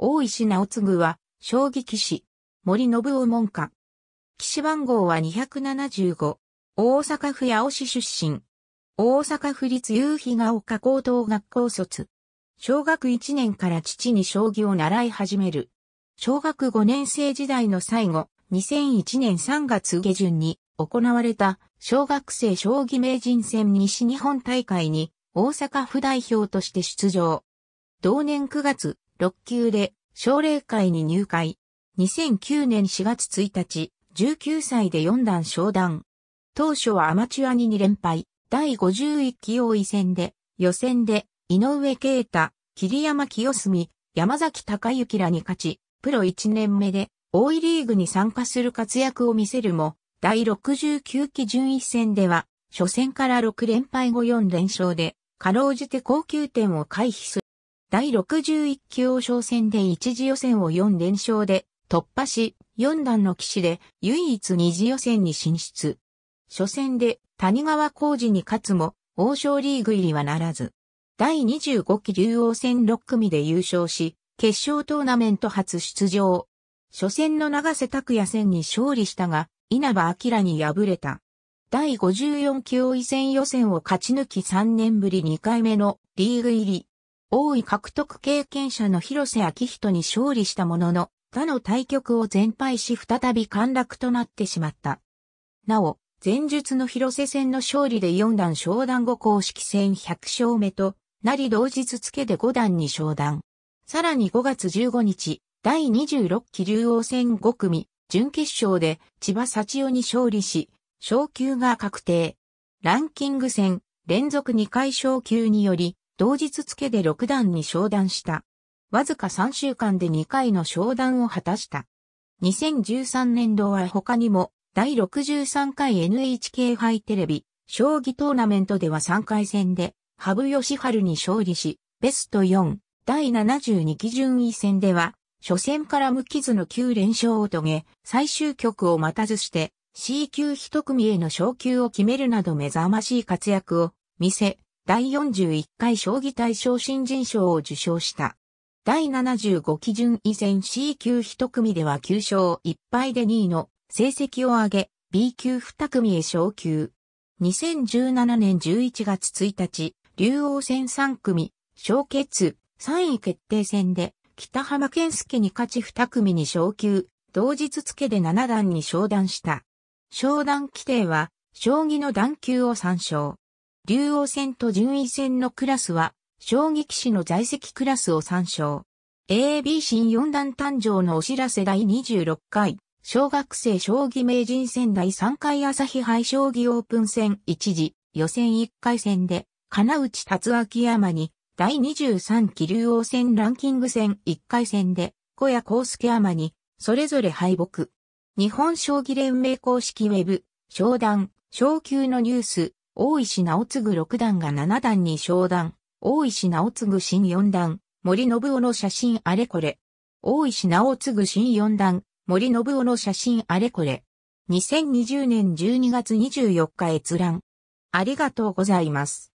大石直次は、将棋騎士、森信夫門下。騎士番号は275。大阪府八尾市出身。大阪府立夕日が丘高等学校卒。小学1年から父に将棋を習い始める。小学5年生時代の最後、2001年3月下旬に行われた小学生将棋名人戦西日本大会に大阪府代表として出場。同年9月、6級で奨励会に入会。2009年4月1日、19歳で4段昇段。当初はアマチュアに2連敗、第51期王位戦で、予選で、井上啓太、桐山清澄、山崎隆之らに勝ち、プロ1年目で、王位リーグに参加する活躍を見せるも、第69期順位戦では、初戦から6連敗後4連勝で、かろうじて高級点を回避する。第61級王将戦で一次予選を4連勝で突破し、4段の騎士で唯一二次予選に進出。初戦で谷川浩二に勝つも、王将リーグ入りはならず。第25期竜王戦6組で優勝し、決勝トーナメント初出場。初戦の長瀬拓也戦に勝利したが、稲葉明に敗れた。第54期王位戦予選を勝ち抜き3年ぶり2回目のリーグ入り。王位獲得経験者の広瀬明人に勝利したものの、他の対局を全敗し再び陥落となってしまった。なお、前述の広瀬戦の勝利で4段昇段後公式戦100勝目となり同日付で5段に昇段。さらに5月15日、第26期竜王戦5組、準決勝で千葉幸代に勝利し、昇級が確定。ランキング戦、連続2回昇級により、同日付で六段に昇段した。わずか3週間で2回の昇段を果たした。2013年度は他にも、第63回 NHK 杯テレビ、将棋トーナメントでは3回戦で、羽生ハルに勝利し、ベスト4、第72期順位戦では、初戦から無傷の9連勝を遂げ、最終局を待たずして、C 級一組への昇級を決めるなど目覚ましい活躍を見せ、第41回将棋大賞新人賞を受賞した。第75基準以前 C 級1組では9勝1敗で2位の成績を上げ、B 級2組へ昇級。2017年11月1日、竜王戦3組、昇決、3位決定戦で、北浜健介に勝ち2組に昇級、同日付で7段に昇段した。昇段規定は、将棋の段級を参照。竜王戦と順位戦のクラスは、将棋騎士の在籍クラスを参照。AB 新四段誕生のお知らせ第26回、小学生将棋名人戦第3回朝日杯将棋オープン戦一時、予選1回戦で、金内達明山に、第23期竜王戦ランキング戦1回戦で、小谷康介山に、それぞれ敗北。日本将棋連盟公式ウェブ、商談、昇級のニュース、大石直次六段が七段に昇段、大石直次新四段、森信夫の写真あれこれ。大石直次新四段、森信夫の写真あれこれ。2020年12月24日閲覧。ありがとうございます。